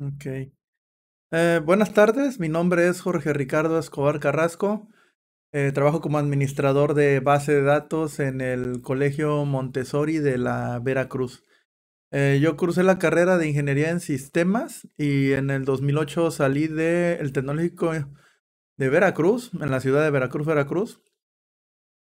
Ok. Eh, buenas tardes, mi nombre es Jorge Ricardo Escobar Carrasco. Eh, trabajo como administrador de base de datos en el Colegio Montessori de la Veracruz. Eh, yo crucé la carrera de ingeniería en sistemas y en el 2008 salí del Tecnológico de Veracruz, en la ciudad de Veracruz, Veracruz.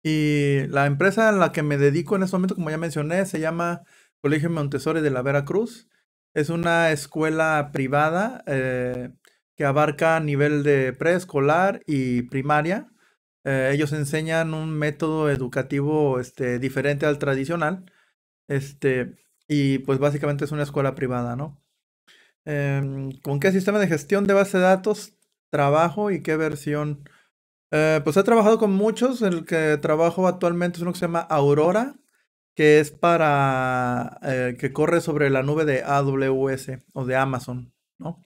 Y la empresa en la que me dedico en este momento, como ya mencioné, se llama Colegio Montessori de la Veracruz. Es una escuela privada eh, que abarca nivel de preescolar y primaria. Eh, ellos enseñan un método educativo este, diferente al tradicional. Este, y pues básicamente es una escuela privada, ¿no? Em, ¿Con qué sistema de gestión de base de datos trabajo y qué versión? Eh, pues he trabajado con muchos. El que trabajo actualmente es uno que se llama Aurora, que es para eh, que corre sobre la nube de AWS o de Amazon, ¿no?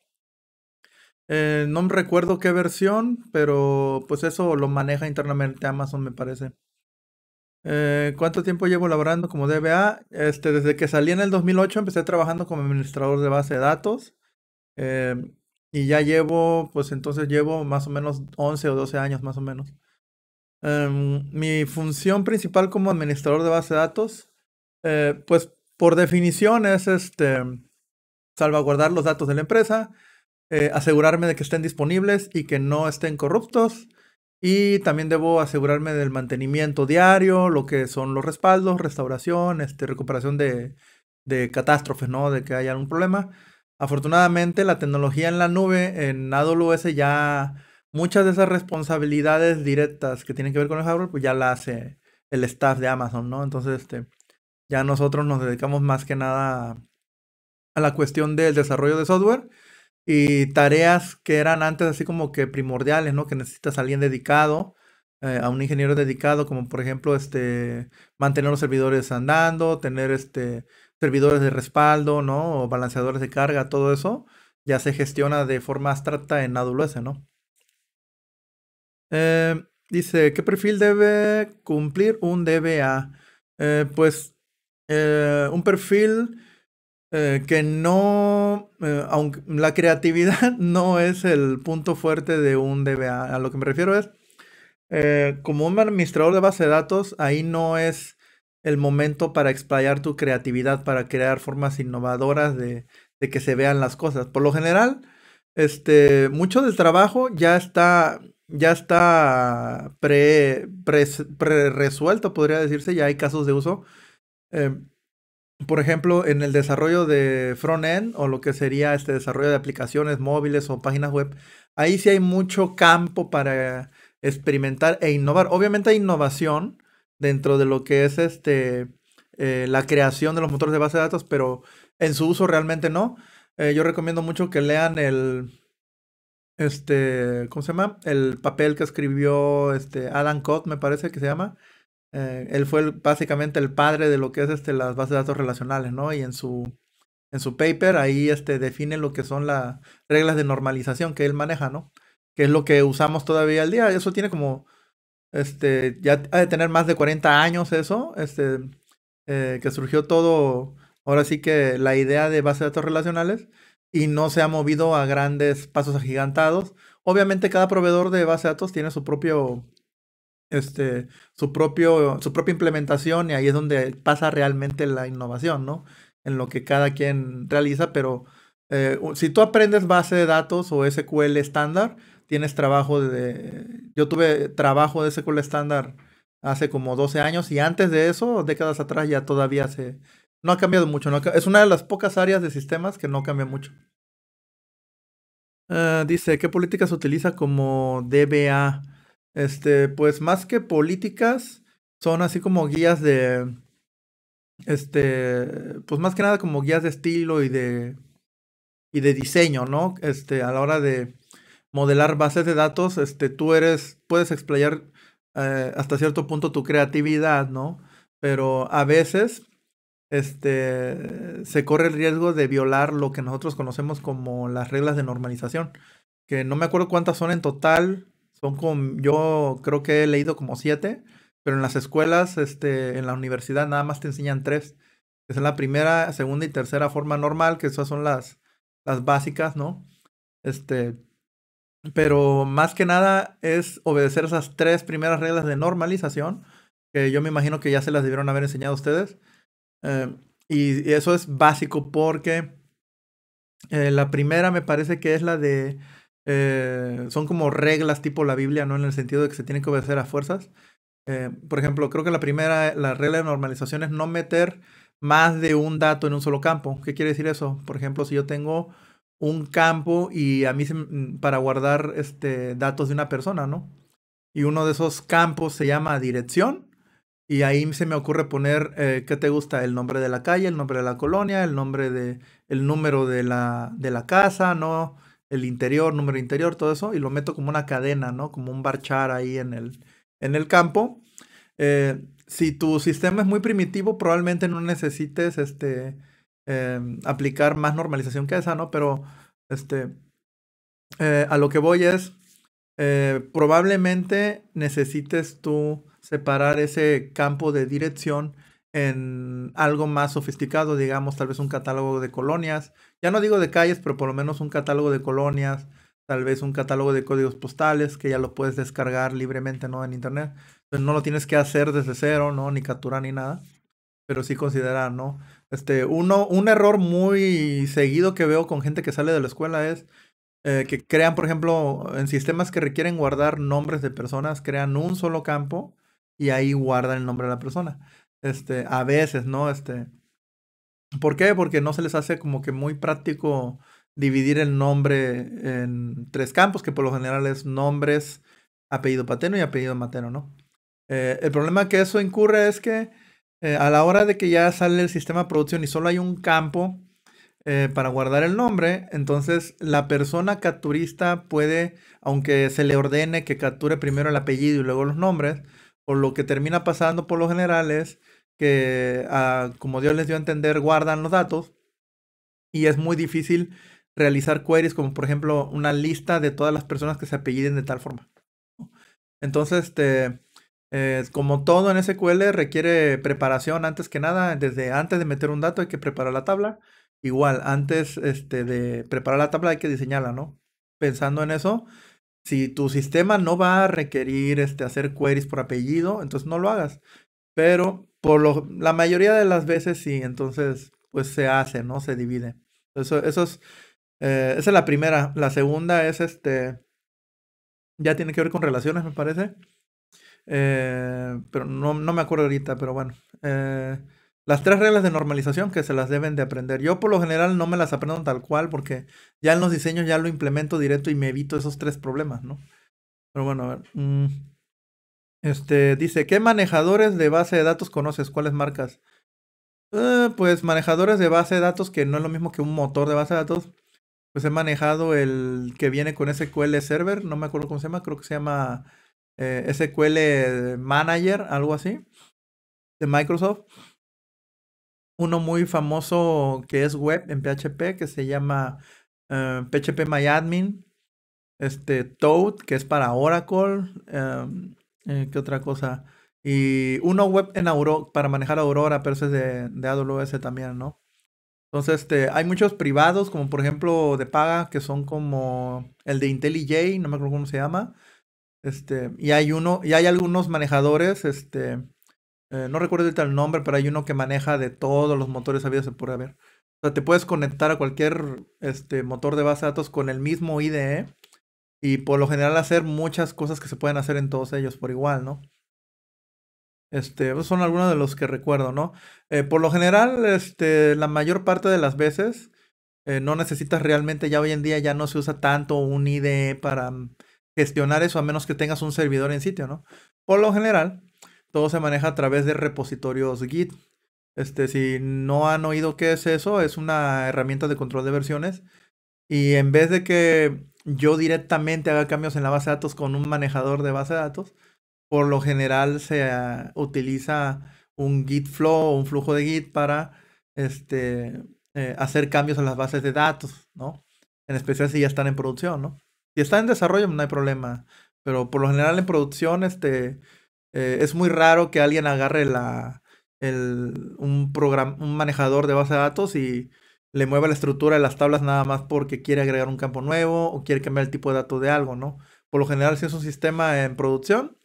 Eh, no recuerdo qué versión, pero pues eso lo maneja internamente Amazon, me parece. Eh, ¿Cuánto tiempo llevo laborando como DBA? Este, desde que salí en el 2008 empecé trabajando como administrador de base de datos. Eh, y ya llevo, pues entonces llevo más o menos 11 o 12 años más o menos. Em, mi función principal como administrador de base de datos, eh, pues por definición es este, salvaguardar los datos de la empresa, eh, asegurarme de que estén disponibles y que no estén corruptos. Y también debo asegurarme del mantenimiento diario, lo que son los respaldos, restauración, este, recuperación de, catástrofes, ¿no? De que haya algún problema. Afortunadamente, la tecnología en la nube, en AWS ya muchas de esas responsabilidades directas que tienen que ver con el hardware, pues ya la hace el staff de Amazon, ¿no? Entonces, este, ya nosotros nos dedicamos más que nada a la cuestión del desarrollo de software y tareas que eran antes así como que primordiales, ¿no? Que necesitas a alguien dedicado, eh, a un ingeniero dedicado, como por ejemplo, este, mantener los servidores andando, tener este, servidores de respaldo, ¿no? O balanceadores de carga, todo eso ya se gestiona de forma abstracta en AWS, ¿no? Eh, dice, ¿qué perfil debe cumplir un DBA? Eh, pues eh, un perfil que no, aunque la creatividad no es el punto fuerte de un DBA. A lo que me refiero es, como un administrador de base de datos, ahí no es el momento para explayar tu creatividad, para crear formas innovadoras de, de que se vean las cosas. Por lo general, este, mucho del trabajo ya está ya está pre, pre, resuelto, podría decirse, ya hay casos de uso. Eh, por ejemplo, en el desarrollo de front-end o lo que sería este desarrollo de aplicaciones móviles o páginas web, ahí sí hay mucho campo para experimentar e innovar. Obviamente hay innovación dentro de lo que es este, eh, la creación de los motores de base de datos, pero en su uso realmente no. Eh, yo recomiendo mucho que lean el, este, ¿cómo se llama? El papel que escribió este Adam Cott, me parece que se llama. Eh, él fue básicamente el padre de lo que es este, las bases de datos relacionales, ¿no? Y en su, en su paper ahí este, define lo que son las reglas de normalización que él maneja, ¿no? Que es lo que usamos todavía al día. Eso tiene como, este, ya ha de tener más de 40 años eso, este, eh, que surgió todo, ahora sí que la idea de bases de datos relacionales y no se ha movido a grandes pasos agigantados. Obviamente cada proveedor de base de datos tiene su propio este su propio su propia implementación y ahí es donde pasa realmente la innovación, ¿no? En lo que cada quien realiza, pero eh, si tú aprendes base de datos o SQL estándar, tienes trabajo de yo tuve trabajo de SQL estándar hace como 12 años y antes de eso, décadas atrás ya todavía se no ha cambiado mucho. No es una de las pocas áreas de sistemas que no cambia mucho. Eh, dice, ¿qué políticas utiliza como DBA? Este, pues más que políticas, son así como guías de. Este. Pues más que nada como guías de estilo y de. y de diseño, ¿no? Este, a la hora de modelar bases de datos, este, tú eres. puedes explayar eh, hasta cierto punto tu creatividad, ¿no? Pero a veces este, se corre el riesgo de violar lo que nosotros conocemos como las reglas de normalización, que no me acuerdo cuántas son en total, son como, yo creo que he leído como siete, pero en las escuelas, este, en la universidad nada más te enseñan tres, que es la primera, segunda y tercera forma normal, que esas son las, las básicas, ¿no? Este, pero más que nada es obedecer esas tres primeras reglas de normalización, que yo me imagino que ya se las debieron haber enseñado a ustedes, eh, y, eso es básico porque eh, la primera me parece que es la de... Eh, son como reglas tipo la Biblia, ¿no? En el sentido de que se tiene que obedecer a fuerzas. por ejemplo, creo que la primera, la regla de normalización es no meter más de un dato en un solo campo. ¿Qué quiere decir eso? Por ejemplo, si yo tengo un campo y a mí mm, para guardar este, datos de una persona, ¿no? Y uno de esos campos se llama dirección y ahí se me ocurre poner, eh, ¿qué te gusta? El nombre de la calle, el nombre de la colonia, el nombre de, el número de la, de la casa, ¿no? El interior, número interior, todo eso. Y lo meto como una cadena, ¿no? Como un barchar ahí en el, en el campo. Eh, si tu sistema es muy primitivo, probablemente no necesites este, em, aplicar más normalización que esa, ¿no? Pero este, eh, a lo que voy es, probablemente necesites tú separar ese campo de dirección en algo más sofisticado, digamos, tal vez un catálogo de colonias, ya no digo de calles, pero por lo menos un catálogo de colonias, tal vez un catálogo de códigos postales que ya lo puedes descargar libremente, ¿no? En internet. Entonces no lo tienes que hacer desde cero, ¿no? Ni capturar ni nada, pero sí considerar, ¿no? Este, uno, un error muy seguido que veo con gente que sale de la escuela es eh, que crean, por ejemplo, en sistemas que requieren guardar nombres de personas, crean un solo campo y ahí guardan el nombre de la persona. Este, a veces, ¿no? Este, ¿Por qué? Porque no se les hace como que muy práctico dividir el nombre en tres campos, que por lo general es nombres, apellido paterno y apellido materno, ¿no? Eh, el problema que eso incurre es que eh, a la hora de que ya sale el sistema de producción y solo hay un campo eh, para guardar el nombre, entonces la persona capturista puede, aunque se le ordene que capture primero el apellido y luego los nombres, por lo que termina pasando por lo general es que, ah, como Dios les dio a entender, guardan los datos y es muy difícil realizar queries como por ejemplo una lista de todas las personas que se apelliden de tal forma. Entonces, este, eh, como todo en SQL requiere preparación antes que nada, desde antes de meter un dato hay que preparar la tabla. Igual, antes este, de preparar la tabla hay que diseñarla, ¿no? Pensando en eso, si tu sistema no va a requerir este, hacer queries por apellido, entonces no lo hagas. Pero por lo, la mayoría de las veces sí, entonces pues se hace, ¿no? Se divide. Eso, es, eh, esa es la primera. La segunda es este, ya tiene que ver con relaciones, me parece. Eh, pero no, no, me acuerdo ahorita, pero bueno. Eh, las tres reglas de normalización que se las deben de aprender. Yo por lo general no me las aprendo tal cual porque ya en los diseños ya lo implemento directo y me evito esos tres problemas, ¿no? Pero bueno, a ver. Mm. Este, dice, ¿qué manejadores de base de datos conoces? ¿Cuáles marcas? Eh, pues manejadores de base de datos, que no es lo mismo que un motor de base de datos. Pues he manejado el que viene con SQL Server, no me acuerdo cómo se llama, creo que se llama eh, SQL Manager, algo así, de Microsoft uno muy famoso que es web en PHP, que se llama eh, PHP MyAdmin, este Toad, que es para Oracle, em, eh, ¿qué otra cosa? Y uno web en Aurora, para manejar Aurora, pero es de, de AWS también, ¿no? Entonces, este, hay muchos privados, como por ejemplo de paga, que son como el de IntelliJ, no me acuerdo cómo se llama. Este, y hay uno, y hay algunos manejadores, este, eh, no recuerdo ahorita el nombre, pero hay uno que maneja de todos los motores habidos por haber. O sea, te puedes conectar a cualquier este, motor de base de datos con el mismo IDE y por lo general hacer muchas cosas que se pueden hacer en todos ellos por igual, ¿no? Este, son algunos de los que recuerdo, ¿no? Eh, por lo general, este, la mayor parte de las veces eh, no necesitas realmente, ya hoy en día ya no se usa tanto un IDE para mm, gestionar eso a menos que tengas un servidor en sitio, ¿no? Por lo general, todo se maneja a través de repositorios Git. Este, si no han oído qué es eso, es una herramienta de control de versiones. Y en vez de que yo directamente haga cambios en la base de datos con un manejador de base de datos, por lo general se ah, utiliza un Git flow un flujo de Git para este, eh, hacer cambios en las bases de datos, ¿no? En especial si ya están en producción, ¿no? Si están en desarrollo no hay problema, pero por lo general en producción, este, eh, es muy raro que alguien agarre el, un, un manejador de base de datos y le mueva la estructura de las tablas nada más porque quiere agregar un campo nuevo o quiere cambiar el tipo de dato de algo, ¿no? Por lo general, si es un sistema en producción,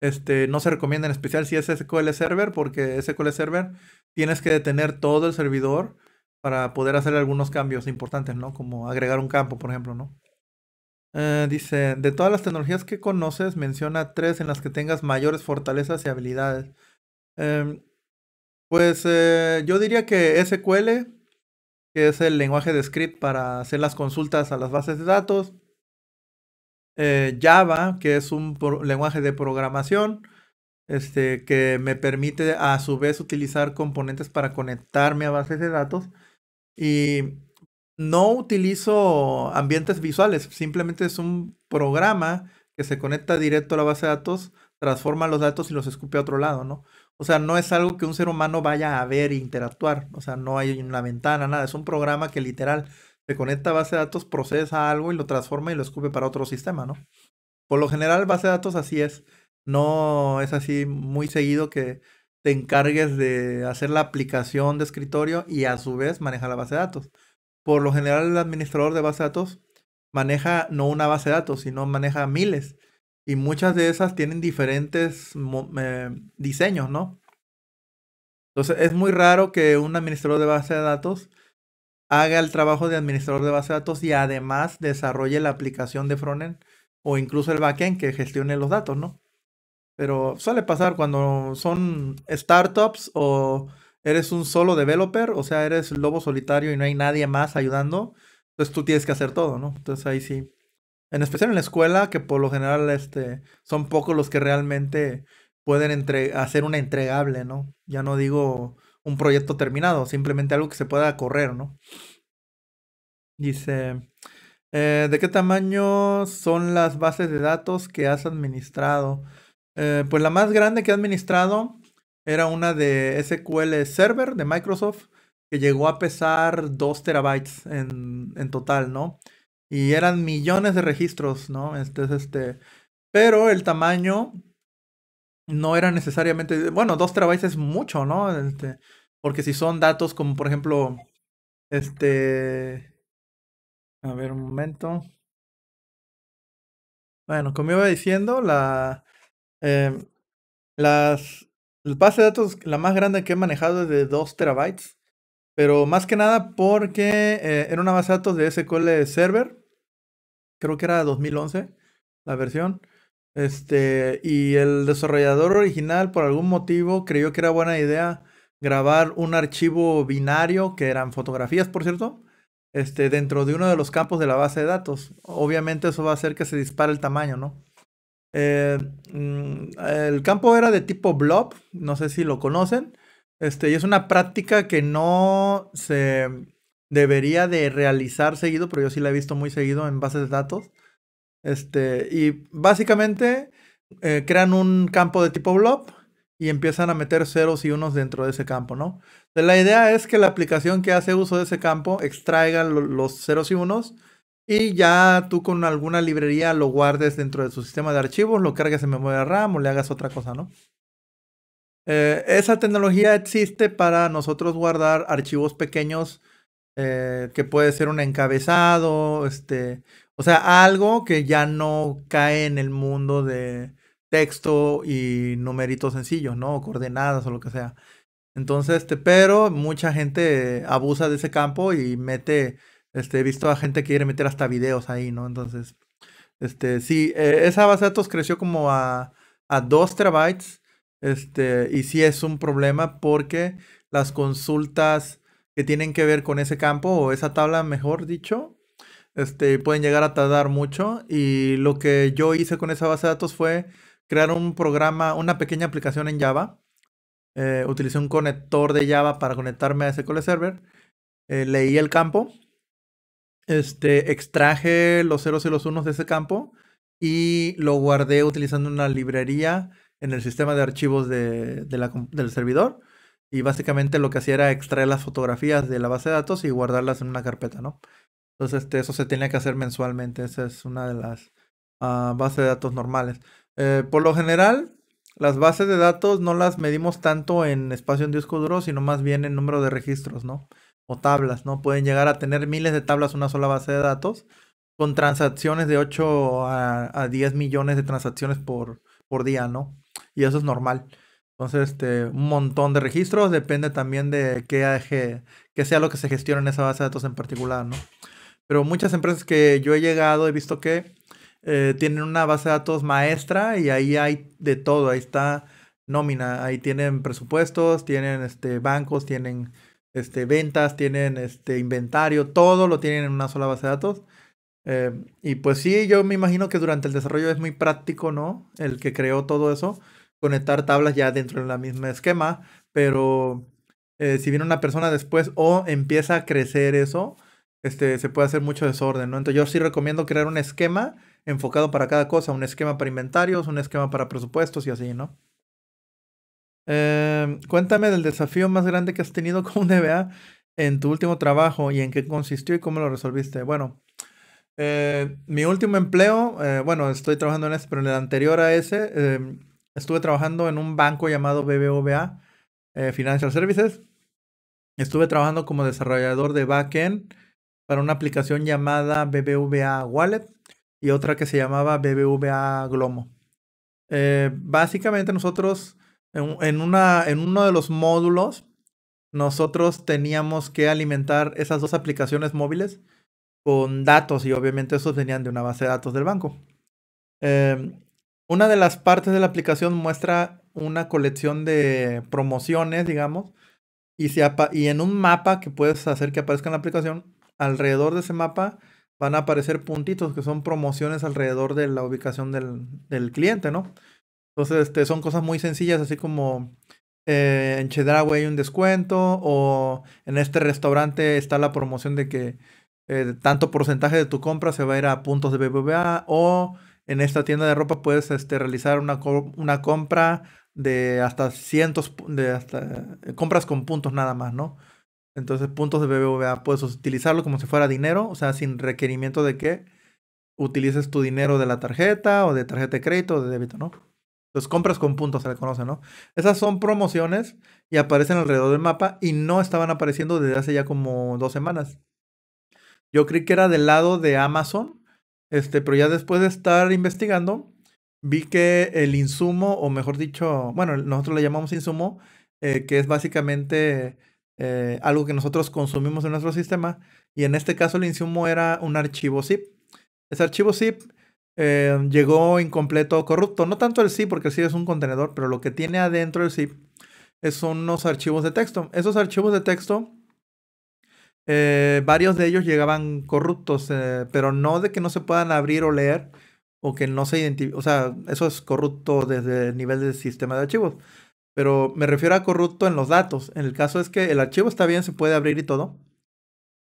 este, no se recomienda en especial si es SQL Server, porque SQL Server tienes que detener todo el servidor para poder hacer algunos cambios importantes, ¿no? Como agregar un campo, por ejemplo, ¿no? Eh, dice, de todas las tecnologías que conoces, menciona tres en las que tengas mayores fortalezas y habilidades. Em, pues eh, yo diría que SQL, que es el lenguaje de script para hacer las consultas a las bases de datos. Eh, Java, que es un lenguaje de programación, este, que me permite a su vez utilizar componentes para conectarme a bases de datos. Y no utilizo ambientes visuales, simplemente es un programa que se conecta directo a la base de datos, transforma los datos y los escupe a otro lado, ¿no? O sea, no es algo que un ser humano vaya a ver e interactuar, o sea, no hay una ventana, nada, es un programa que literal se conecta a base de datos, procesa algo y lo transforma y lo escupe para otro sistema, ¿no? Por lo general, base de datos así es, no es así muy seguido que te encargues de hacer la aplicación de escritorio y a su vez manejar la base de datos por lo general, el administrador de base de datos maneja no una base de datos, sino maneja miles. Y muchas de esas tienen diferentes eh, diseños, ¿no? Entonces, es muy raro que un administrador de base de datos haga el trabajo de administrador de base de datos y además desarrolle la aplicación de frontend o incluso el backend que gestione los datos, ¿no? Pero suele pasar cuando son startups o eres un solo developer, o sea, eres lobo solitario y no hay nadie más ayudando, entonces tú tienes que hacer todo, ¿no? Entonces ahí sí. En especial en la escuela, que por lo general este, son pocos los que realmente pueden hacer una entregable, ¿no? Ya no digo un proyecto terminado, simplemente algo que se pueda correr, ¿no? Dice, eh, ¿de qué tamaño son las bases de datos que has administrado? Eh, pues la más grande que he administrado era una de SQL Server de Microsoft que llegó a pesar 2 terabytes en, en total, ¿no? Y eran millones de registros, ¿no? Este, este, pero el tamaño no era necesariamente, bueno, 2 terabytes es mucho, ¿no? Este, porque si son datos como por ejemplo, este, a ver un momento. Bueno, como iba diciendo, la, eh, las la base de datos, la más grande que he manejado es de 2 terabytes. Pero más que nada porque eh, era una base de datos de SQL Server. Creo que era 2011 la versión. Este, y el desarrollador original por algún motivo creyó que era buena idea grabar un archivo binario, que eran fotografías, por cierto, este, dentro de uno de los campos de la base de datos. Obviamente eso va a hacer que se dispare el tamaño, ¿no? Eh, mm, el campo era de tipo blob, no sé si lo conocen. Este, y es una práctica que no se debería de realizar seguido, pero yo sí la he visto muy seguido en bases de datos. Este, y básicamente eh, crean un campo de tipo blob y empiezan a meter ceros y unos dentro de ese campo, ¿no? la idea es que la aplicación que hace uso de ese campo extraiga los ceros y unos y ya tú con alguna librería lo guardes dentro de su sistema de archivos, lo cargas en memoria RAM o le hagas otra cosa, ¿no? Eh, esa tecnología existe para nosotros guardar archivos pequeños eh, que puede ser un encabezado, este, o sea, algo que ya no cae en el mundo de texto y numeritos sencillos, ¿no? coordenadas o lo que sea. Entonces, este, pero mucha gente abusa de ese campo y mete este, he visto a gente que quiere meter hasta videos ahí, ¿no? Entonces, este, sí, eh, esa base de datos creció como a, 2 terabytes. Este, y sí es un problema porque las consultas que tienen que ver con ese campo o esa tabla, mejor dicho, este, pueden llegar a tardar mucho. Y lo que yo hice con esa base de datos fue crear un programa, una pequeña aplicación en Java. Eh, utilicé un conector de Java para conectarme a SQL Server. Eh, leí el campo este, extraje los ceros y los unos de ese campo y lo guardé utilizando una librería en el sistema de archivos de, del servidor. Y básicamente lo que hacía era extraer las fotografías de la base de datos y guardarlas en una carpeta, ¿no? Entonces, este, eso se tenía que hacer mensualmente. Esa es una de las ah, bases de datos normales. Eh, por lo general, las bases de datos no las medimos tanto en espacio en disco duro, sino más bien en número de registros, ¿no? o tablas, ¿no? Pueden llegar a tener miles de tablas una sola base de datos con transacciones de 8 a, 10 millones de transacciones por, por día, ¿no? Y eso es normal. Entonces, este, un montón de registros, depende también de qué, qué sea lo que se gestiona en esa base de datos en particular, ¿no? Pero muchas empresas que yo he llegado, he visto que eh, tienen una base de datos maestra y ahí hay de todo, ahí está nómina, ahí tienen presupuestos, tienen este, bancos, tienen este, ventas, tienen este, inventario, todo lo tienen en una sola base de datos. Eh, y pues sí, yo me imagino que durante el desarrollo es muy práctico, ¿no? El que creó todo eso, conectar tablas ya dentro de la misma esquema, pero eh, si viene una persona después o empieza a crecer eso, este, se puede hacer mucho desorden, ¿no? Entonces yo sí recomiendo crear un esquema enfocado para cada cosa, un esquema para inventarios, un esquema para presupuestos y así, ¿no? Em, cuéntame del desafío más grande que has tenido con un DBA en tu último trabajo y en qué consistió y cómo lo resolviste. Bueno, eh, mi último empleo, eh, bueno, estoy trabajando en este pero en el anterior a ese, em, estuve trabajando en un banco llamado BBVA eh, Financial Services. Estuve trabajando como desarrollador de backend para una aplicación llamada BBVA Wallet y otra que se llamaba BBVA Glomo. básicamente nosotros en, una, en uno de los módulos, nosotros teníamos que alimentar esas dos aplicaciones móviles con datos y obviamente esos venían de una base de datos del banco. Em, una de las partes de la aplicación muestra una colección de promociones, digamos, y, y en un mapa que puedes hacer que aparezca en la aplicación, alrededor de ese mapa van a aparecer puntitos que son promociones alrededor de la ubicación del, del cliente, ¿no? Entonces, este, son cosas muy sencillas, así como eh, en Chedraui hay un descuento o en este restaurante está la promoción de que eh, tanto porcentaje de tu compra se va a ir a puntos de BBVA o en esta tienda de ropa puedes este, realizar una, una compra de hasta cientos, de hasta, eh, compras con puntos nada más, ¿no? Entonces puntos de BBVA puedes utilizarlo como si fuera dinero, o sea, sin requerimiento de que utilices tu dinero de la tarjeta o de tarjeta de crédito o de débito, ¿no? Entonces compras con puntos, se le conoce, ¿no? Esas son promociones y aparecen alrededor del mapa y no estaban apareciendo desde hace ya como dos semanas. Yo creí que era del lado de Amazon, este, pero ya después de estar investigando, vi que el insumo, o mejor dicho, bueno, nosotros le llamamos insumo, eh, que es básicamente eh, algo que nosotros consumimos en nuestro sistema, y en este caso el insumo era un archivo zip. Ese archivo zip eh, llegó incompleto o corrupto. No tanto el zip, porque el zip es un contenedor, pero lo que tiene adentro el zip es unos archivos de texto. Esos archivos de texto, eh, varios de ellos llegaban corruptos, eh, pero no de que no se puedan abrir o leer o que no se identifique. O sea, eso es corrupto desde el nivel del sistema de archivos. Pero me refiero a corrupto en los datos. En el caso es que el archivo está bien, se puede abrir y todo.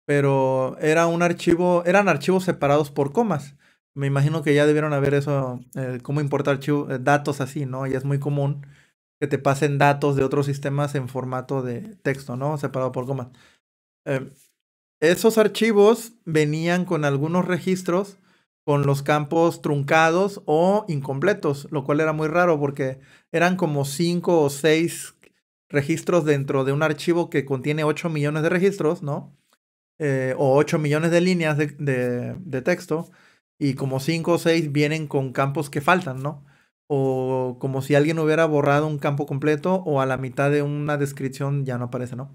Pero era un archivo, eran archivos separados por comas me imagino que ya debieron haber eso, eh, cómo importar eh, datos así, ¿no? Y es muy común que te pasen datos de otros sistemas en formato de texto, ¿no? Separado por comas. Em, esos archivos venían con algunos registros con los campos truncados o incompletos, lo cual era muy raro porque eran como cinco o seis registros dentro de un archivo que contiene 8 millones de registros, ¿no? Eh, o 8 millones de líneas de texto y como cinco o seis vienen con campos que faltan, ¿no? O como si alguien hubiera borrado un campo completo o a la mitad de una descripción ya no aparece, ¿no?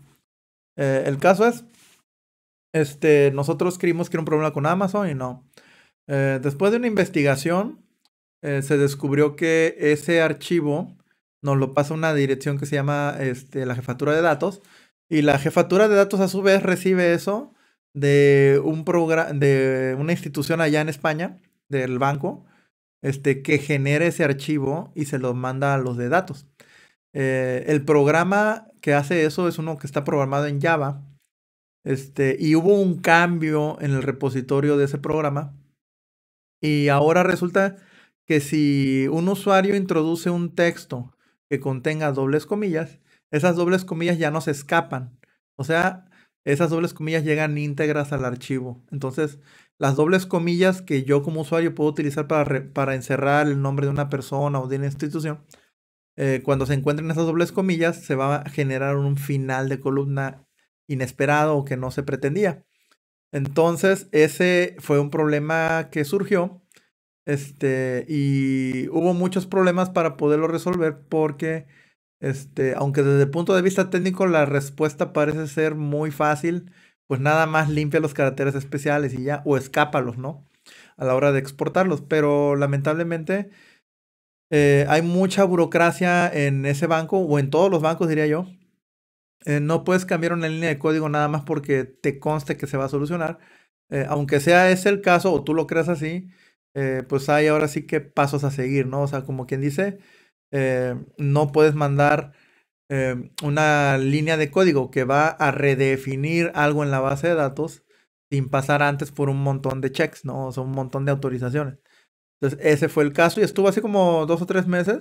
Eh, el caso es, este, nosotros creímos que era un problema con Amazon y no. Eh, después de una investigación, eh, se descubrió que ese archivo nos lo pasa una dirección que se llama este, la jefatura de datos y la jefatura de datos a su vez recibe eso de un programa de una institución allá en España, del banco, este, que genere ese archivo y se lo manda a los de datos. Eh, el programa que hace eso es uno que está programado en Java. Este, y hubo un cambio en el repositorio de ese programa. Y ahora resulta que si un usuario introduce un texto que contenga dobles comillas, esas dobles comillas ya no se escapan. O sea, esas dobles comillas llegan íntegras al archivo. Entonces, las dobles comillas que yo como usuario puedo utilizar para, para encerrar el nombre de una persona o de una institución, eh, cuando se encuentren esas dobles comillas, se va a generar un final de columna inesperado o que no se pretendía. Entonces, ese fue un problema que surgió. Este, y hubo muchos problemas para poderlo resolver porque este, aunque desde el punto de vista técnico la respuesta parece ser muy fácil, pues nada más limpia los caracteres especiales y ya, o escápalos, ¿no? A la hora de exportarlos. Pero lamentablemente eh, hay mucha burocracia en ese banco, o en todos los bancos, diría yo. Eh, no puedes cambiar una línea de código nada más porque te conste que se va a solucionar. Eh, aunque sea ese el caso, o tú lo creas así, pues hay ahora sí que pasos a seguir, ¿no? O sea, como quien dice, eh, no puedes mandar eh, una línea de código que va a redefinir algo en la base de datos sin pasar antes por un montón de checks, ¿no? O sea, un montón de autorizaciones. Entonces, ese fue el caso y estuvo así como dos o tres meses.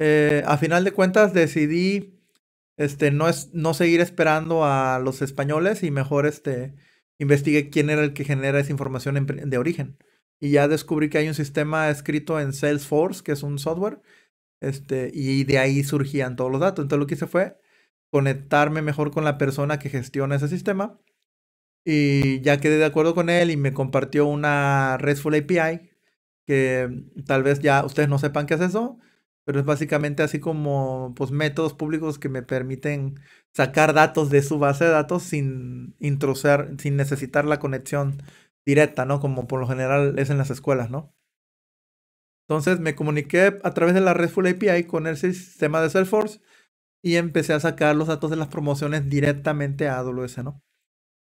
Eh, a final de cuentas decidí este, no, es, no seguir esperando a los españoles y mejor este, investigué quién era el que genera esa información de origen. Y ya descubrí que hay un sistema escrito en Salesforce, que es un software, este, y de ahí surgían todos los datos. Entonces lo que hice fue conectarme mejor con la persona que gestiona ese sistema. Y ya quedé de acuerdo con él y me compartió una RESTful API que tal vez ya ustedes no sepan qué es eso, pero es básicamente así como pues métodos públicos que me permiten sacar datos de su base de datos sin sin necesitar la conexión directa, ¿no? Como por lo general es en las escuelas, ¿no? Entonces me comuniqué a través de la Full API con el sistema de Salesforce y empecé a sacar los datos de las promociones directamente a AWS, ¿no?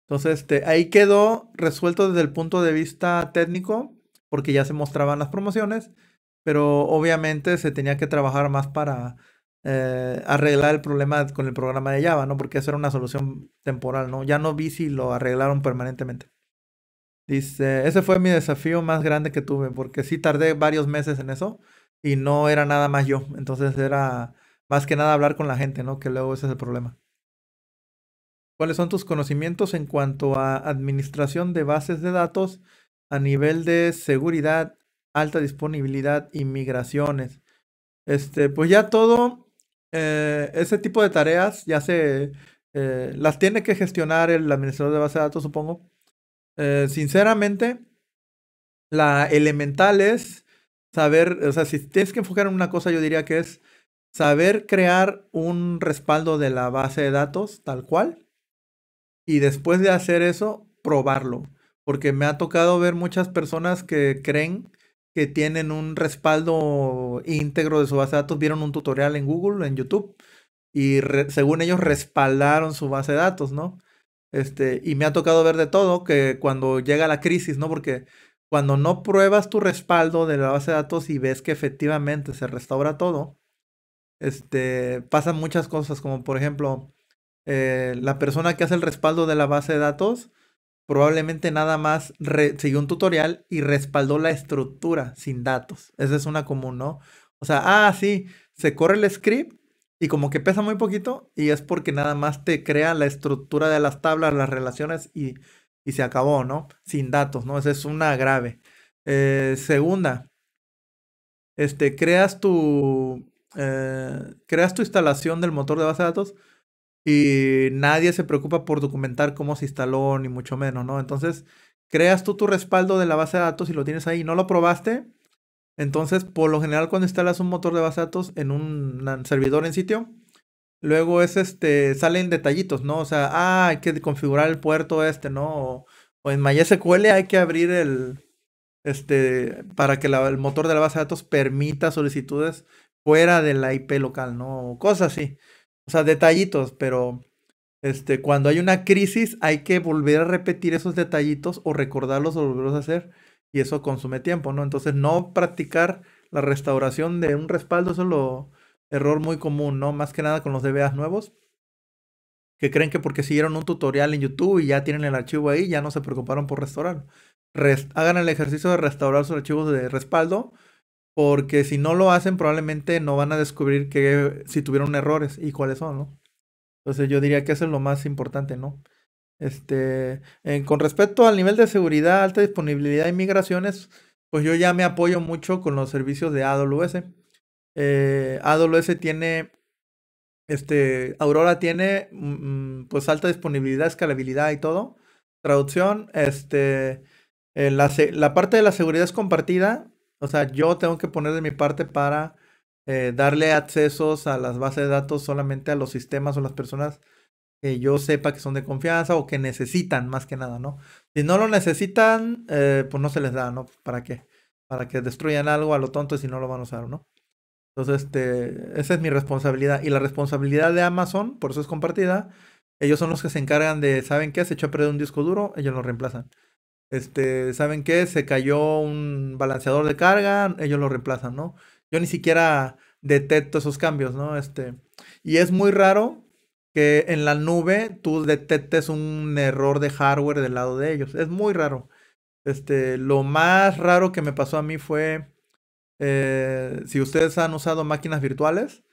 Entonces, este, ahí quedó resuelto desde el punto de vista técnico, porque ya se mostraban las promociones, pero obviamente se tenía que trabajar más para eh, arreglar el problema con el programa de Java, ¿no? Porque eso era una solución temporal, ¿no? Ya no vi si lo arreglaron permanentemente. Dice, ese fue mi desafío más grande que tuve, porque sí tardé varios meses en eso y no era nada más yo. Entonces era más que nada hablar con la gente, ¿no? Que luego ese es el problema. ¿Cuáles son tus conocimientos en cuanto a administración de bases de datos a nivel de seguridad, alta disponibilidad y migraciones? Este, pues ya todo eh, ese tipo de tareas ya se eh, las tiene que gestionar el administrador de base de datos, supongo eh, sinceramente, la elemental es saber, o sea, si tienes que enfocar en una cosa, yo diría que es saber crear un respaldo de la base de datos tal cual y después de hacer eso, probarlo. Porque me ha tocado ver muchas personas que creen que tienen un respaldo íntegro de su base de datos, vieron un tutorial en Google, en YouTube, y según ellos respaldaron su base de datos, ¿no? Este, y me ha tocado ver de todo, que cuando llega la crisis, ¿no? Porque cuando no pruebas tu respaldo de la base de datos y ves que efectivamente se restaura todo, este, pasan muchas cosas, como por ejemplo, eh, la persona que hace el respaldo de la base de datos probablemente nada más siguió un tutorial y respaldó la estructura sin datos. Esa es una común, ¿no? O sea, ah, sí, se corre el script y como que pesa muy poquito y es porque nada más te crea la estructura de las tablas, las relaciones y, y se acabó, ¿no? Sin datos, ¿no? Esa es una grave. Eh, segunda, este, creas tu, eh, creas tu instalación del motor de base de datos y nadie se preocupa por documentar cómo se instaló, ni mucho menos, ¿no? Entonces, creas tú tu respaldo de la base de datos y lo tienes ahí, no lo probaste, entonces, por lo general, cuando instalas un motor de base de datos en un servidor en sitio, luego es este, salen detallitos, ¿no? O sea, ah, hay que configurar el puerto este, ¿no? O, en MySQL hay que abrir el, este, para que el motor de la base de datos permita solicitudes fuera de la IP local, ¿no? Cosas así. O sea, detallitos, pero este, cuando hay una crisis hay que volver a repetir esos detallitos o recordarlos o volverlos a hacer y eso consume tiempo, ¿no? Entonces no practicar la restauración de un respaldo es un error muy común, ¿no? Más que nada con los DBAs nuevos, que creen que porque siguieron un tutorial en YouTube y ya tienen el archivo ahí, ya no se preocuparon por restaurarlo. hagan el ejercicio de restaurar sus archivos de respaldo, porque si no lo hacen probablemente no van a descubrir que si tuvieron errores y cuáles son, ¿no? Entonces yo diría que eso es lo más importante, ¿no? Este, en, con respecto al nivel de seguridad, alta disponibilidad y migraciones, pues yo ya me apoyo mucho con los servicios de AWS. Eh, AWS tiene, este, Aurora tiene, mm, mm, pues alta disponibilidad, escalabilidad y todo. Traducción, este, eh, la, parte de la seguridad es compartida, o sea, yo tengo que poner de mi parte para eh, darle accesos a las bases de datos solamente a los sistemas o las personas que yo sepa que son de confianza o que necesitan más que nada, ¿no? Si no lo necesitan, eh, pues no se les da, ¿no? ¿Para qué? Para que destruyan algo a lo tonto si no lo van a usar, ¿no? Entonces, este, esa es mi responsabilidad. Y la responsabilidad de Amazon, por eso es compartida, ellos son los que se encargan de, ¿saben qué? Se echó a perder un disco duro, ellos lo reemplazan. Este, ¿saben qué? Se cayó un balanceador de carga, ellos lo reemplazan, ¿no? Yo ni siquiera detecto esos cambios, ¿no? Este, y es muy raro que en la nube tú detectes un error de hardware del lado de ellos. Es muy raro. Este, lo más raro que me pasó a mí fue, eh, si ustedes han usado máquinas virtuales,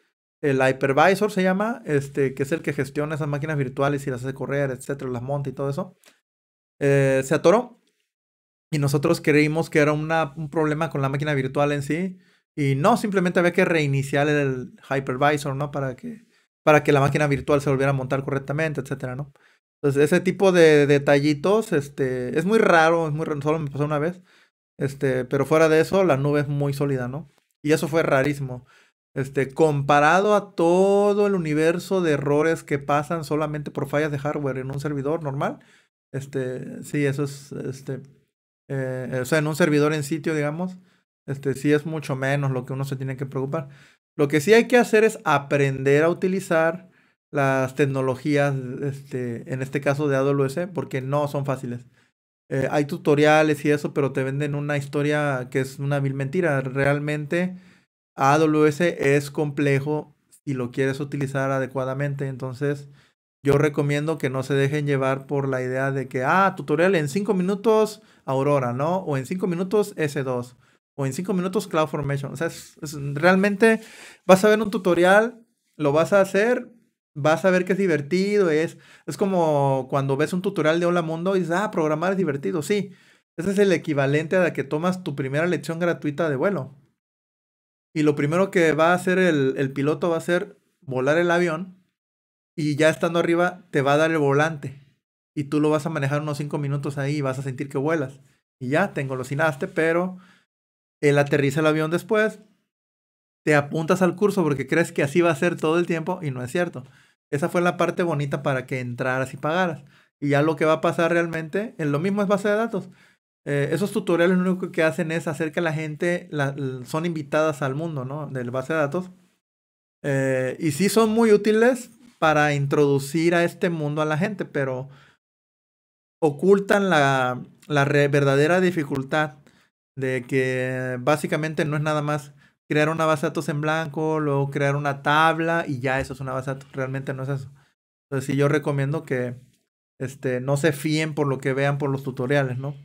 el hypervisor se llama, este, que es el que gestiona esas máquinas virtuales y las hace correr, etcétera, las monta y todo eso, eh, se atoró. Y nosotros creímos que era un problema con la máquina virtual en sí. Y no, simplemente había que reiniciar el hypervisor, ¿no? Para que para que la máquina virtual se volviera a montar correctamente, etcétera, ¿no? Entonces, ese tipo de detallitos, este, es muy raro, es muy raro, solo me pasó una vez. Este, pero fuera de eso, la nube es muy sólida, ¿no? Y eso fue rarísimo. Este, comparado a todo el universo de errores que pasan solamente por fallas de hardware en un servidor normal, este, sí, eso es, este, eh, o sea, en un servidor en sitio, digamos, este, sí es mucho menos lo que uno se tiene que preocupar. Lo que sí hay que hacer es aprender a utilizar las tecnologías, este, en este caso de AWS, porque no son fáciles. Eh, hay tutoriales y eso, pero te venden una historia que es una mil mentira. Realmente AWS es complejo si lo quieres utilizar adecuadamente. Entonces, yo recomiendo que no se dejen llevar por la idea de que, ah, tutorial en 5 minutos Aurora, ¿no? O en 5 minutos S2 o en 5 minutos Cloud Formation. O sea, realmente vas a ver un tutorial, lo vas a hacer, vas a ver que es divertido, es, es como cuando ves un tutorial de Hola Mundo y dices, ah, programar es divertido, sí. Ese es el equivalente a que tomas tu primera lección gratuita de vuelo. Y lo primero que va a hacer el, el piloto va a ser volar el avión y ya estando arriba te va a dar el volante y tú lo vas a manejar unos 5 minutos ahí y vas a sentir que vuelas. Y ya te engolosinaste, pero él aterriza el avión después, te apuntas al curso porque crees que así va a ser todo el tiempo y no es cierto. Esa fue la parte bonita para que entraras y pagaras. Y ya lo que va a pasar realmente, en lo mismo es base de datos. Eh, esos tutoriales lo único que hacen es hacer que la gente son invitadas al mundo, ¿no? Del base de datos. Eh, y sí son muy útiles para introducir a este mundo a la gente, pero ocultan la verdadera dificultad de que básicamente no es nada más crear una base de datos en blanco, luego crear una tabla y ya eso es una base de datos, realmente no es eso. Entonces si yo recomiendo que este, no se fíen por lo que vean por los tutoriales, ¿no?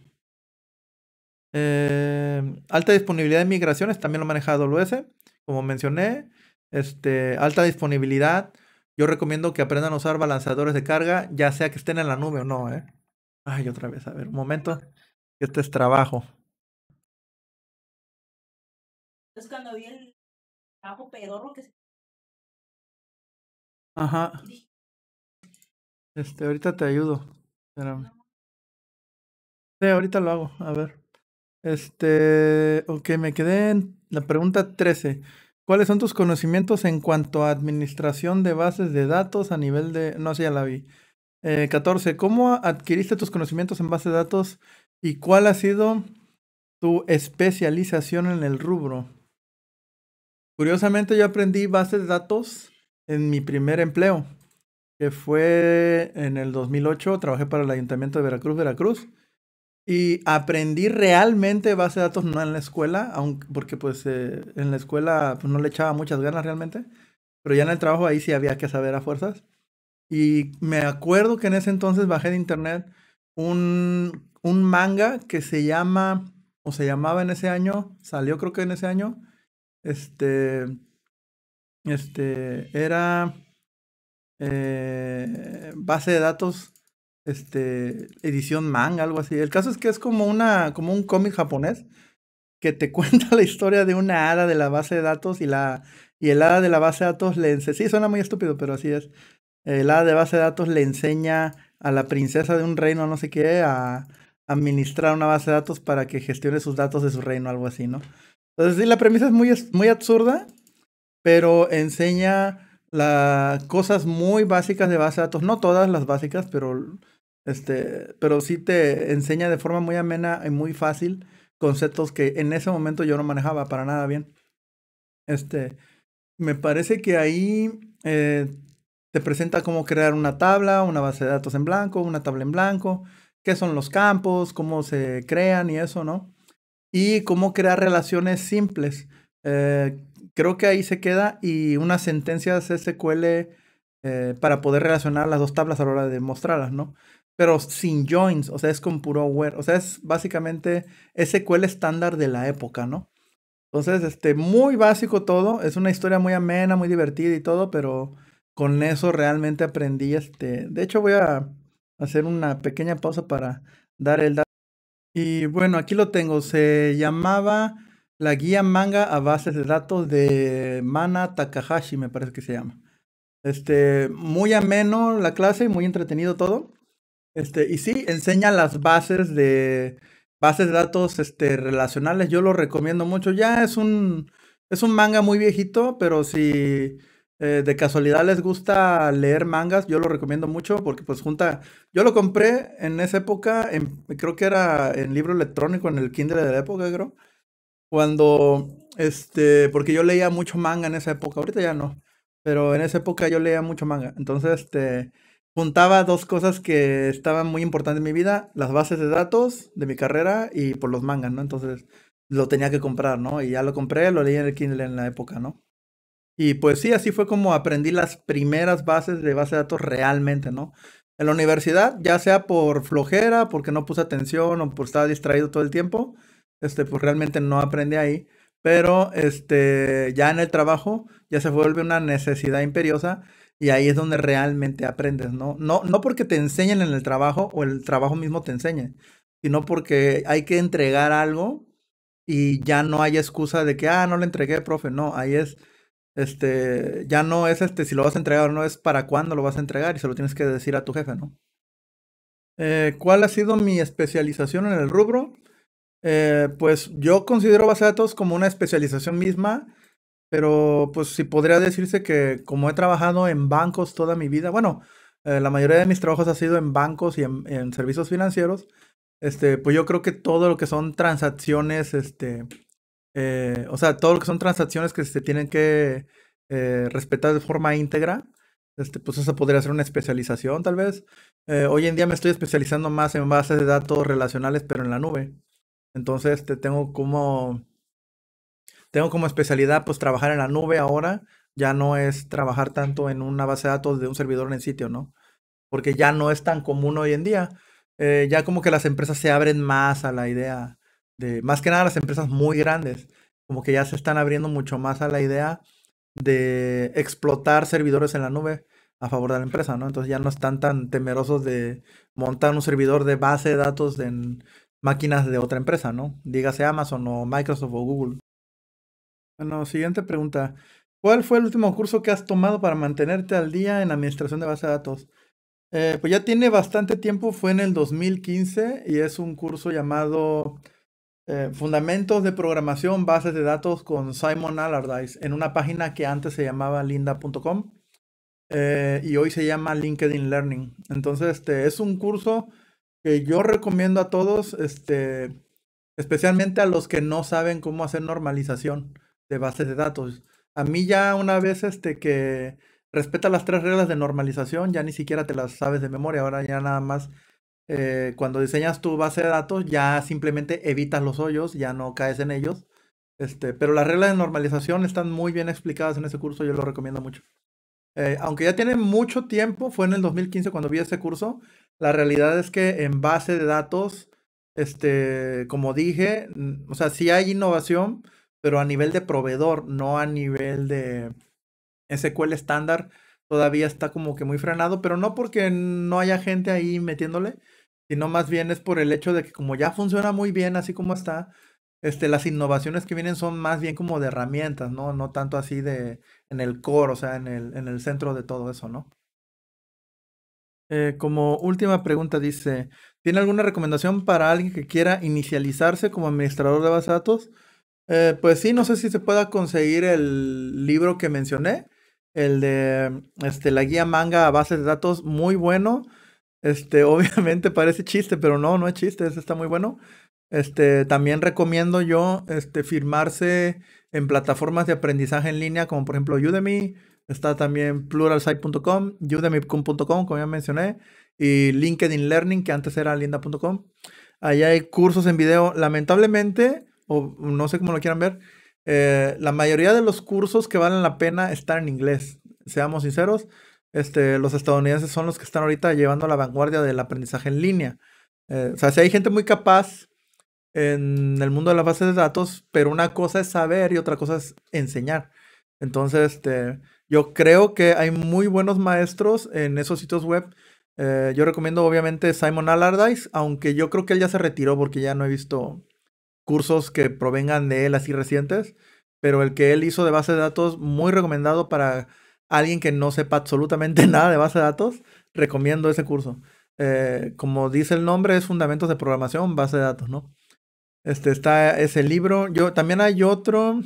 Em, alta disponibilidad de migraciones, también lo maneja AWS, como mencioné. Este, alta disponibilidad, yo recomiendo que aprendan a usar balanceadores de carga, ya sea que estén en la nube o no, ¿eh? Ay, otra vez, a ver, un momento, este es trabajo. Entonces cuando vi el trabajo pedorro que se... Ajá. Este, ahorita te ayudo. Sí, ahorita lo hago. A ver. Este, ok, me quedé en la pregunta 13. ¿Cuáles son tus conocimientos en cuanto a administración de bases de datos a nivel de... No sé, ya la vi. 14. Eh, ¿Cómo adquiriste tus conocimientos en base de datos y cuál ha sido tu especialización en el rubro? Curiosamente yo aprendí bases de datos en mi primer empleo, que fue en el 2008, trabajé para el Ayuntamiento de Veracruz, Veracruz, y aprendí realmente base de datos no en la escuela, aunque, porque pues eh, en la escuela pues, no le echaba muchas ganas realmente, pero ya en el trabajo ahí sí había que saber a fuerzas. Y me acuerdo que en ese entonces bajé de internet un, un manga que se llama, o se llamaba en ese año, salió creo que en ese año, este. Este. Era. Eh, base de datos. Este. Edición manga, algo así. El caso es que es como una. como un cómic japonés. Que te cuenta la historia de una hada de la base de datos y la. Y el hada de la base de datos le enseña. Sí, suena muy estúpido, pero así es. El hada de base de datos le enseña a la princesa de un reino, no sé qué, a administrar una base de datos para que gestione sus datos de su reino, algo así, ¿no? Entonces, sí, la premisa es muy, muy absurda, pero enseña las cosas muy básicas de base de datos. No todas las básicas, pero, este, pero sí te enseña de forma muy amena y muy fácil conceptos que en ese momento yo no manejaba para nada bien. Este, me parece que ahí eh, te presenta cómo crear una tabla, una base de datos en blanco, una tabla en blanco, qué son los campos, cómo se crean y eso, ¿no? y cómo crear relaciones simples. Eh, creo que ahí se queda y unas sentencias SQL eh, para poder relacionar las dos tablas a la hora de mostrarlas, ¿no? Pero sin joins, o sea, es con puro where, o sea, es básicamente SQL estándar de la época, ¿no? Entonces, este, muy básico todo, es una historia muy amena, muy divertida y todo, pero con eso realmente aprendí, este, de hecho voy a hacer una pequeña pausa para dar el dato. Y bueno, aquí lo tengo. Se llamaba la guía manga a bases de datos de Mana Takahashi, me parece que se llama. Este, muy ameno la clase, muy entretenido todo. Este, y sí, enseña las bases de bases de datos este, relacionales. Yo lo recomiendo mucho. Ya es un es un manga muy viejito, pero si eh, de casualidad les gusta leer mangas, yo lo recomiendo mucho porque pues junta, yo lo compré en esa época, creo que era en libro electrónico, en el Kindle de la época, creo, cuando, este, porque yo leía mucho manga en esa época, ahorita ya no, pero en esa época yo leía mucho manga, entonces, este, juntaba dos cosas que estaban muy importantes en mi vida, las bases de datos de mi carrera y por pues, los mangas, ¿no? Entonces, lo tenía que comprar, ¿no? Y ya lo compré, lo leí en el Kindle en la época, ¿no? Y pues sí, así fue como aprendí las primeras bases de base de datos realmente, ¿no? En la universidad, ya sea por flojera, porque no puse atención o por estar distraído todo el tiempo, este, pues realmente no aprendí ahí. Pero este, ya en el trabajo ya se vuelve una necesidad imperiosa y ahí es donde realmente aprendes, ¿no? No, no porque te enseñen en el trabajo o el trabajo mismo te enseñe, sino porque hay que entregar algo y ya no hay excusa de que, ah, no le entregué, profe. No, ahí es, este, ya no es este, si lo vas a entregar o no, es para cuándo lo vas a entregar y se lo tienes que decir a tu jefe, ¿no? Eh, ¿Cuál ha sido mi especialización en el rubro? Eh, pues yo considero base de datos como una especialización misma, pero pues si podría decirse que como he trabajado en bancos toda mi vida, bueno, eh, la mayoría de mis trabajos ha sido en bancos y en, en servicios financieros, este, pues yo creo que todo lo que son transacciones, este, eh, o sea, todo lo que son transacciones que se tienen que eh, respetar de forma íntegra, este, pues eso podría ser una especialización tal vez. Eh, hoy en día me estoy especializando más en bases de datos relacionales, pero en la nube. Entonces, este, tengo como, tengo como especialidad pues trabajar en la nube ahora. Ya no es trabajar tanto en una base de datos de un servidor en sitio, ¿no? Porque ya no es tan común hoy en día. ya como que las empresas se abren más a la idea más que nada las empresas muy grandes, como que ya se están abriendo mucho más a la idea de explotar servidores en la nube a favor de la empresa, ¿no? Entonces ya no están tan temerosos de montar un servidor de base de datos en máquinas de otra empresa, ¿no? Dígase Amazon o Microsoft o Google. Bueno, siguiente pregunta. ¿Cuál fue el último curso que has tomado para mantenerte al día en administración de base de datos? Eh, pues ya tiene bastante tiempo, fue en el 2015 y es un curso llamado eh, fundamentos de programación, bases de datos con Simon Allardyce en una página que antes se llamaba linda.com eh, y hoy se llama LinkedIn Learning. Entonces, este es un curso que yo recomiendo a todos, este, especialmente a los que no saben cómo hacer normalización de bases de datos. A mí ya una vez este, que respeta las tres reglas de normalización, ya ni siquiera te las sabes de memoria, ahora ya nada más eh, cuando diseñas tu base de datos, ya simplemente evitas los hoyos, ya no caes en ellos. Este, pero las reglas de normalización están muy bien explicadas en ese curso, yo lo recomiendo mucho. Eh, aunque ya tiene mucho tiempo, fue en el 2015 cuando vi ese curso, la realidad es que en base de datos, este, como dije, mm, o sea, si hay innovación, pero a nivel de proveedor, no a nivel de SQL estándar, todavía está como que muy frenado, pero no porque no haya gente ahí metiéndole, sino más bien es por el hecho de que como ya funciona muy bien así como está, este, las innovaciones que vienen son más bien como de herramientas, ¿no? No tanto así de en el core, o sea, en el, en el centro de todo eso, ¿no? Eh, como última pregunta dice, ¿tiene alguna recomendación para alguien que quiera inicializarse como administrador de bases de datos? Eh, pues sí, no sé si se pueda conseguir el libro que mencioné, el de este, la guía manga a bases de datos, muy bueno. Este, obviamente parece chiste, pero no, no es chiste, eso está muy bueno. Este, también recomiendo yo este, firmarse en plataformas de aprendizaje en línea, como por ejemplo Udemy, está también pluralsite.com, udemy.com, como ya mencioné, y LinkedIn Learning, que antes era linda.com. Allá hay cursos en video. Lamentablemente, o no sé cómo lo quieran ver, eh, la mayoría de los cursos que valen la pena están en inglés. Seamos sinceros, este, los estadounidenses son los que están ahorita llevando la vanguardia del aprendizaje en línea. Eh, o sea, si hay gente muy capaz en el mundo de las bases de datos, pero una cosa es saber y otra cosa es enseñar. Entonces, este, yo creo que hay muy buenos maestros en esos sitios web. Eh, yo recomiendo obviamente Simon Allardyce, aunque yo creo que él ya se retiró porque ya no he visto cursos que provengan de él así recientes, pero el que él hizo de base de datos muy recomendado para alguien que no sepa absolutamente nada de base de datos, recomiendo ese curso. Eh, como dice el nombre, es Fundamentos de Programación, Base de Datos, ¿no? Este está ese libro. Yo también hay otro.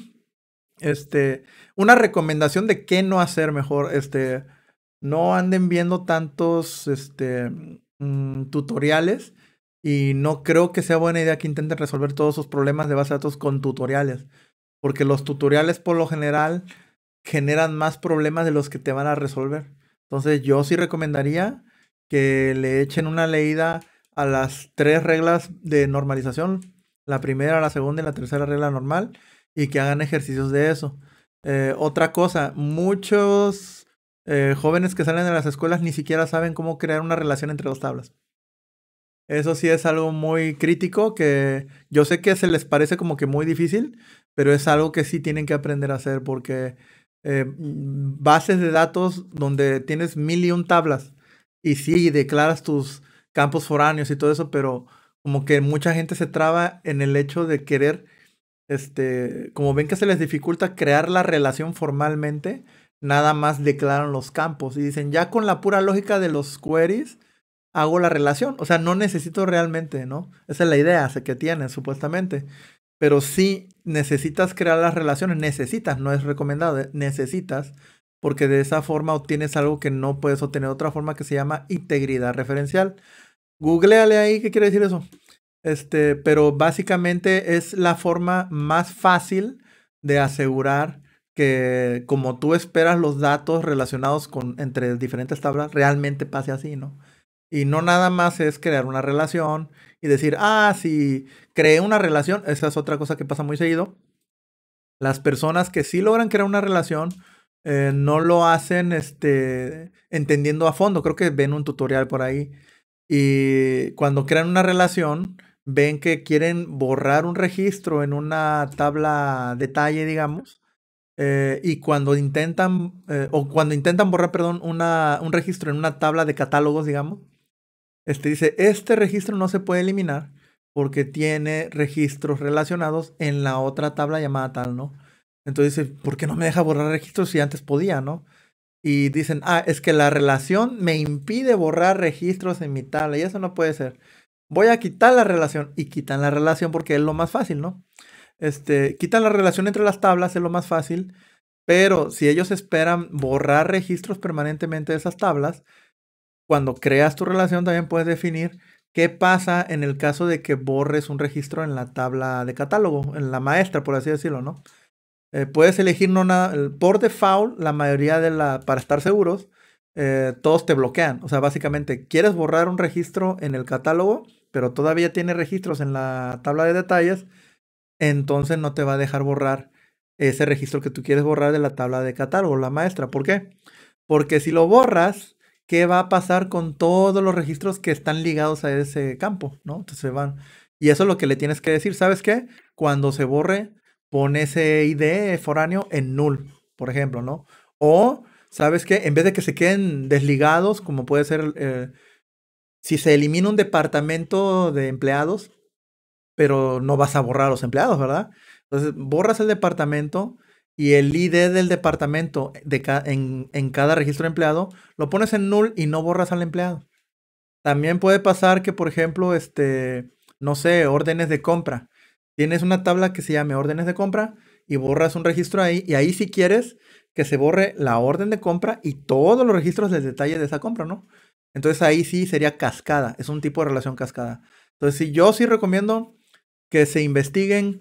Este, una recomendación de qué no hacer mejor. Este, no anden viendo tantos este, mm, tutoriales y no creo que sea buena idea que intenten resolver todos sus problemas de base de datos con tutoriales, porque los tutoriales por lo general generan más problemas de los que te van a resolver. Entonces yo sí recomendaría que le echen una leída a las tres reglas de normalización, la primera, la segunda y la tercera regla normal, y que hagan ejercicios de eso. Eh, otra cosa, muchos eh, jóvenes que salen de las escuelas ni siquiera saben cómo crear una relación entre dos tablas. Eso sí es algo muy crítico que yo sé que se les parece como que muy difícil, pero es algo que sí tienen que aprender a hacer porque eh, bases de datos donde tienes mil y un tablas y sí, declaras tus campos foráneos y todo eso, pero como que mucha gente se traba en el hecho de querer, este, como ven que se les dificulta crear la relación formalmente, nada más declaran los campos y dicen, ya con la pura lógica de los queries, hago la relación. O sea, no necesito realmente, ¿no? Esa es la idea que tienen, supuestamente pero si necesitas crear las relaciones, necesitas, no es recomendado, necesitas, porque de esa forma obtienes algo que no puedes obtener de otra forma que se llama integridad referencial. Googleale ahí qué quiere decir eso. Este, pero básicamente es la forma más fácil de asegurar que como tú esperas los datos relacionados entre diferentes tablas realmente pase así, ¿no? Y no nada más es crear una relación y decir, ah, si creé una relación, esa es otra cosa que pasa muy seguido. Las personas que sí logran crear una relación eh, no lo hacen este, entendiendo a fondo. Creo que ven un tutorial por ahí. Y cuando crean una relación, ven que quieren borrar un registro en una tabla detalle, digamos. Eh, y cuando intentan, eh, o cuando intentan borrar, perdón, una, un registro en una tabla de catálogos, digamos, este, dice, este registro no se puede eliminar porque tiene registros relacionados en la otra tabla llamada tal, ¿no? Entonces dice, ¿por qué no me deja borrar registros si antes podía, ¿no? Y dicen, ah, es que la relación me impide borrar registros en mi tabla y eso no puede ser. Voy a quitar la relación y quitan la relación porque es lo más fácil, ¿no? Este, quitan la relación entre las tablas, es lo más fácil, pero si ellos esperan borrar registros permanentemente de esas tablas, cuando creas tu relación también puedes definir qué pasa en el caso de que borres un registro en la tabla de catálogo, en la maestra, por así decirlo, ¿no? Eh, puedes elegir no nada, por default, la mayoría de la, para estar seguros, eh, todos te bloquean. O sea, básicamente, quieres borrar un registro en el catálogo, pero todavía tiene registros en la tabla de detalles, entonces no te va a dejar borrar ese registro que tú quieres borrar de la tabla de catálogo, la maestra. ¿Por qué? Porque si lo borras, qué va a pasar con todos los registros que están ligados a ese campo, ¿no? Entonces se van. Y eso es lo que le tienes que decir, ¿sabes qué? Cuando se borre, pon ese ID foráneo en null, por ejemplo, ¿no? O, ¿sabes qué? En vez de que se queden desligados, como puede ser, eh, si se elimina un departamento de empleados, pero no vas a borrar a los empleados, ¿verdad? Entonces, borras el departamento, y el ID del departamento de en, cada registro de empleado, lo pones en null y no borras al empleado. También puede pasar que, por ejemplo, este, no sé, órdenes de compra. Tienes una tabla que se llame órdenes de compra y borras un registro ahí y ahí si quieres que se borre la orden de compra y todos los registros de detalle de esa compra, ¿no? Entonces ahí sí sería cascada, es un tipo de relación cascada. Entonces si yo sí recomiendo que se investiguen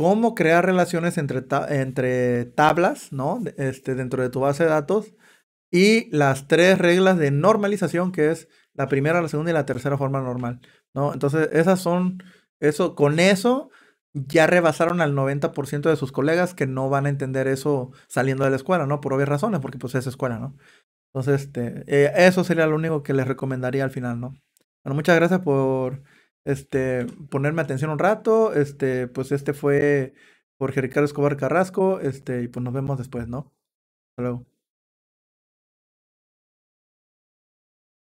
cómo crear relaciones entre, entre tablas, ¿no? Este, dentro de tu base de datos. Y las tres reglas de normalización, que es la primera, la segunda y la tercera forma normal, ¿no? Entonces, esas son, eso, con eso ya rebasaron al 90% de sus colegas que no van a entender eso saliendo de la escuela, ¿no? Por obvias razones, porque pues es escuela, ¿no? Entonces, este, eh, eso sería lo único que les recomendaría al final, ¿no? Bueno, muchas gracias por este, ponerme atención un rato. Este, pues este fue Jorge Ricardo Escobar Carrasco, este, y pues nos vemos después, ¿no? Hasta luego.